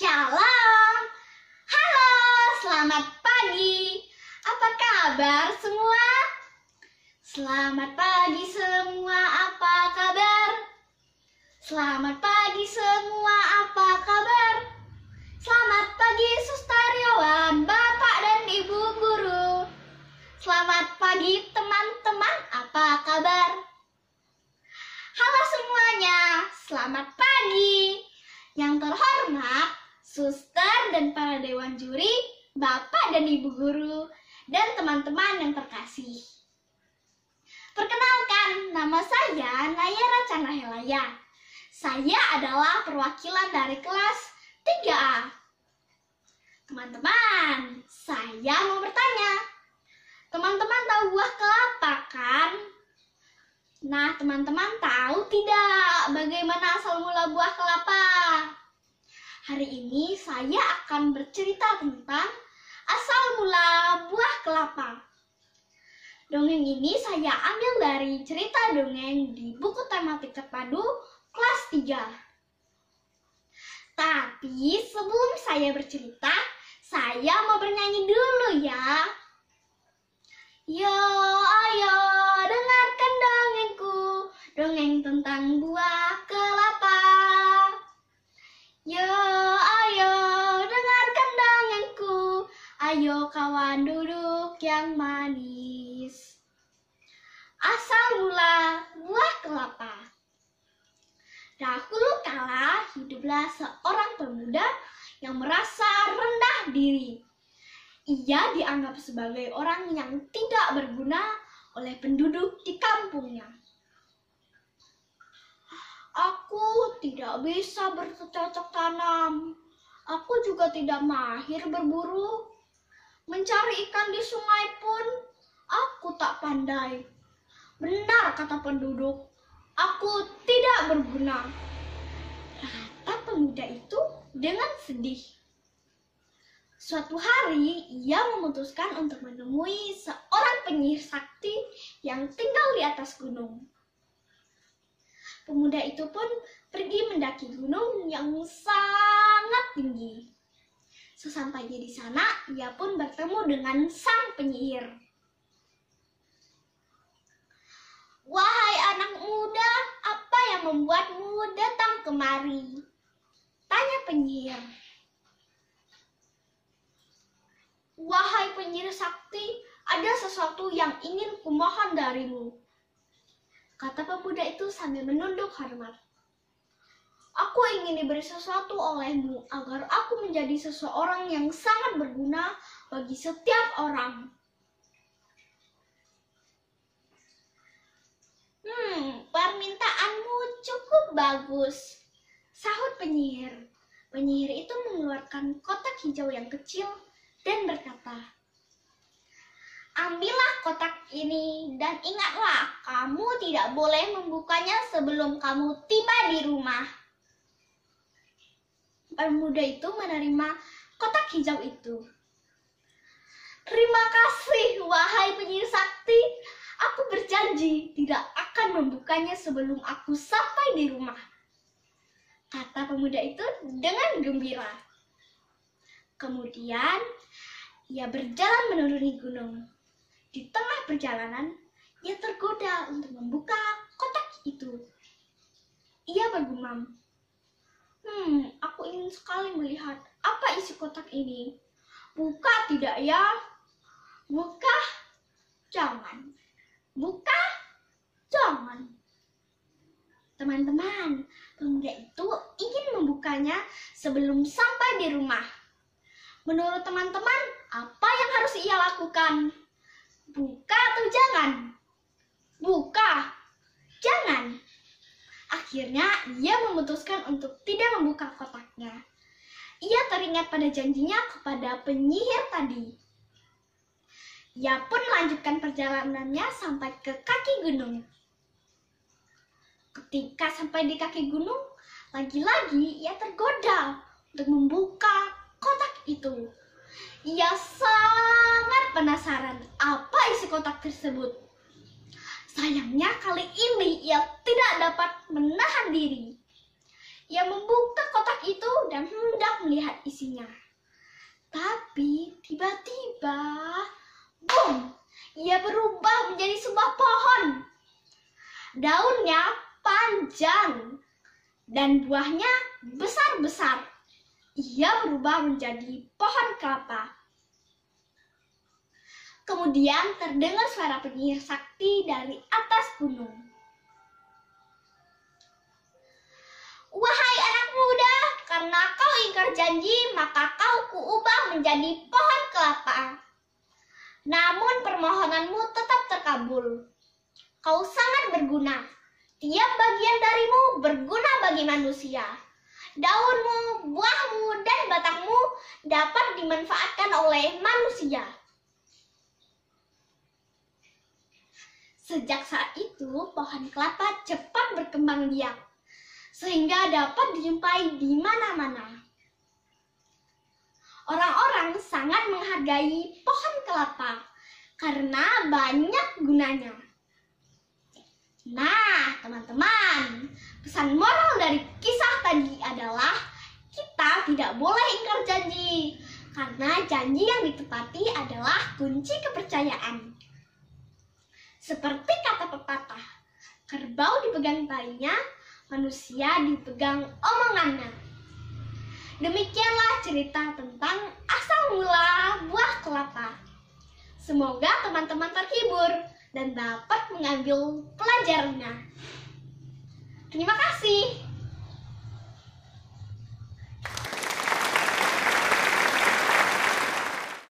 Shalom Halo, selamat pagi Apa kabar semua? Selamat pagi semua, apa kabar? Selamat pagi semua, apa kabar? Selamat pagi sustariawan, bapak dan ibu guru Selamat pagi teman-teman, apa kabar? Halo semuanya, selamat pagi suster dan para dewan juri, bapak dan ibu guru, dan teman-teman yang terkasih. Perkenalkan, nama saya Naya Nayara Helaya. Saya adalah perwakilan dari kelas 3A. Teman-teman, saya mau bertanya. Teman-teman tahu buah kelapa kan? Nah, teman-teman tahu tidak bagaimana asal mula buah kelapa? Hari ini saya akan bercerita tentang asal mula buah kelapa. Dongeng ini saya ambil dari cerita dongeng di buku tematik terpadu kelas 3. Tapi sebelum saya bercerita, saya mau bernyanyi dulu ya. Yo, ayo, dengarkan dongengku, dongeng tentang buah Ayo kawan duduk yang manis. Asal mula buah kelapa. Dahulu kala hiduplah seorang pemuda yang merasa rendah diri. Ia dianggap sebagai orang yang tidak berguna oleh penduduk di kampungnya. Aku tidak bisa bercocok tanam. Aku juga tidak mahir berburu Mencari ikan di sungai pun aku tak pandai. Benar kata penduduk, aku tidak berguna. Kata pemuda itu dengan sedih. Suatu hari, ia memutuskan untuk menemui seorang penyihir sakti yang tinggal di atas gunung. Pemuda itu pun pergi mendaki gunung yang sangat tinggi. Sesampainya di sana, ia pun bertemu dengan sang penyihir. Wahai anak muda, apa yang membuatmu datang kemari? Tanya penyihir. Wahai penyihir sakti, ada sesuatu yang ingin kumohon darimu. Kata pemuda itu sambil menunduk hormat. Aku ingin diberi sesuatu olehmu agar aku menjadi seseorang yang sangat berguna bagi setiap orang. Hmm, permintaanmu cukup bagus. Sahut penyihir. Penyihir itu mengeluarkan kotak hijau yang kecil dan berkata, Ambillah kotak ini dan ingatlah kamu tidak boleh membukanya sebelum kamu tiba di rumah. Pemuda itu menerima kotak hijau itu. Terima kasih, wahai penyihir sakti. Aku berjanji tidak akan membukanya sebelum aku sampai di rumah. Kata pemuda itu dengan gembira. Kemudian, ia berjalan menuruni gunung. Di tengah perjalanan, ia tergoda untuk membuka kotak itu. Ia bergumam, Hmm, aku ingin sekali melihat apa isi kotak ini. Buka tidak ya? Buka? Jangan. Buka? Jangan. Teman-teman, pemuda itu ingin membukanya sebelum sampai di rumah. Menurut teman-teman, apa yang harus ia lakukan? Buka atau jangan? Buka Akhirnya, ia memutuskan untuk tidak membuka kotaknya. Ia teringat pada janjinya kepada penyihir tadi. Ia pun melanjutkan perjalanannya sampai ke kaki gunung. Ketika sampai di kaki gunung, lagi-lagi ia tergoda untuk membuka kotak itu. Ia sangat penasaran apa isi kotak tersebut. Sayangnya kali ini ia tidak dapat menahan diri. Ia membuka kotak itu dan hendak melihat isinya. Tapi tiba-tiba, boom, ia berubah menjadi sebuah pohon. Daunnya panjang dan buahnya besar-besar. Ia berubah menjadi pohon kelapa. Kemudian terdengar suara penyihir sakti dari atas gunung. Wahai anak muda, karena kau ingkar janji, maka kau kuubah menjadi pohon kelapa. Namun permohonanmu tetap terkabul. Kau sangat berguna. Tiap bagian darimu berguna bagi manusia. Daunmu, buahmu, dan batangmu dapat dimanfaatkan oleh manusia. Sejak saat itu, pohon kelapa cepat berkembang biak, sehingga dapat dijumpai di mana-mana. Orang-orang sangat menghargai pohon kelapa karena banyak gunanya. Nah, teman-teman, pesan moral dari kisah tadi adalah kita tidak boleh ingkar janji, karena janji yang ditepati adalah kunci kepercayaan. Seperti kata pepatah, kerbau dipegang talinya, manusia dipegang omongannya. Demikianlah cerita tentang asal mula buah kelapa. Semoga teman-teman terhibur dan dapat mengambil pelajarannya. Terima kasih.